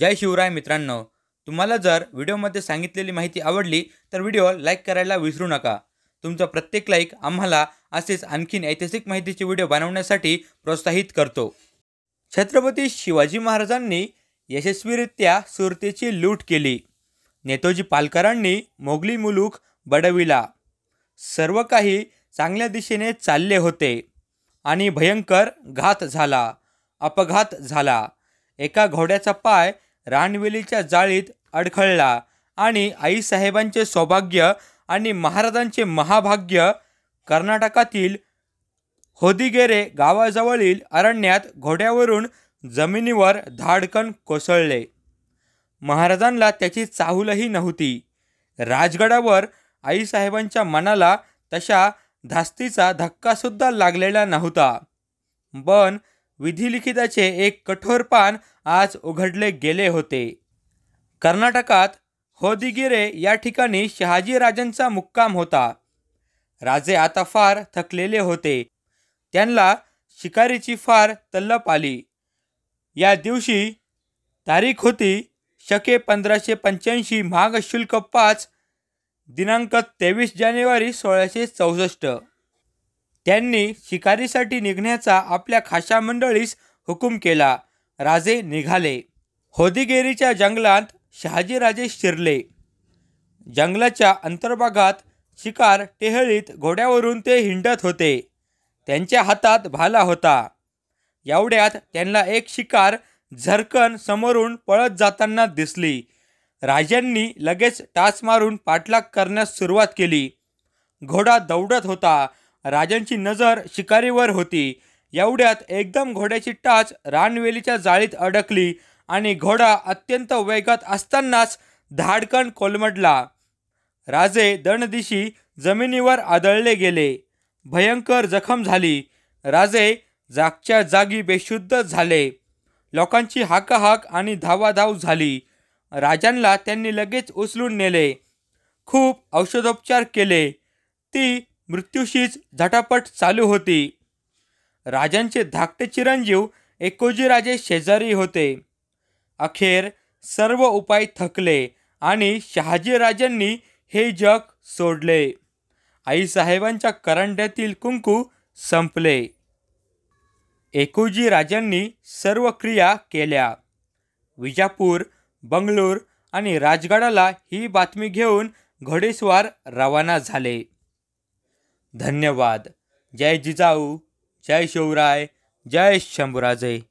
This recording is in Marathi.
जय शिवराय मित्रांनो तुम्हाला जर व्हिडिओमध्ये सांगितलेली माहिती आवडली तर व्हिडिओ लाईक करायला विसरू नका तुमचा प्रत्येक लाईक आम्हाला असेच आणखीन ऐतिहासिक माहितीचे व्हिडिओ बनवण्यासाठी प्रोत्साहित करतो छत्रपती शिवाजी महाराजांनी यशस्वीरित्या सुरतेची लूट केली नेतोजी पालकरांनी मोगली मुलूक बडविला सर्व काही चांगल्या दिशेने चालले होते आणि भयंकर घात झाला अपघात झाला एका घोड्याचा पाय रानवेलीच्या जाळीत अडखळला आणि आईसाहेबांचे सौभाग्य आणि महाराजांचे महाभाग्य कर्नाटकातील होदिगेरे गावाजवळील अरण्यात घोड्यावरून जमिनीवर धाडकन कोसळले महाराजांना त्याची चाहूलही नव्हती राजगडावर आईसाहेबांच्या मनाला तशा धास्तीचा धक्कासुद्धा लागलेला नव्हता पण विधिलिखिताचे एक कठोर पान आज उघडले गेले होते कर्नाटकात होदिगिरे या ठिकाणी शहाजीराजांचा मुक्काम होता राजे आता फार थकलेले होते त्यांना शिकारीची फार तल्लप आली या दिवशी तारीख होती शके पंधराशे पंच्याऐंशी माघ शुल्क पाच दिनांक तेवीस जानेवारी सोळाशे चौसष्ट त्यांनी शिकारीसाठी निघण्याचा आपल्या खाशा मंडळीस हुकूम केला राजे निघाले होदिगेरीच्या जंगलात शहाजीराजे शिरले जंगलाच्या अंतर्भागात शिकार टेहळीत घोड्यावरून ते हिंडत होते त्यांच्या हातात भाला होता एवढ्यात त्यांना एक शिकार झरकन समोरून पळत जाताना दिसली राजांनी लगेच टाच मारून पाठलाग करण्यास सुरुवात केली घोडा दौडत होता राजांची नजर शिकारीवर होती एवढ्यात एकदम घोड्याची टाच रानवेलीच्या जाळीत अडकली आणि घोडा अत्यंत वेगात असतानाच धाडकण कोलमडला राजे दणदिशी जमिनीवर आदळले गेले भयंकर जखम झाली राजे जागच्या जागी बेशुद्ध झाले लोकांची हाकाहाक आणि धावाधाव झाली राजांना त्यांनी लगेच उचलून नेले खूप औषधोपचार केले ती मृत्यूशीच झटापट चालू होती राजांचे धाकटे चिरंजीव राजे शेजारी होते अखेर सर्व उपाय थकले आणि राजांनी हे जग सोडले आईसाहेबांच्या करंड्यातील कुंकू संपले एकोजी राजांनी सर्व क्रिया केल्या विजापूर बंगलोर आणि राजगडाला ही बातमी घेऊन घोडेस्वार रवाना झाले धन्यवाद जय जिजाऊ जय शिवराय जय शंभूराजे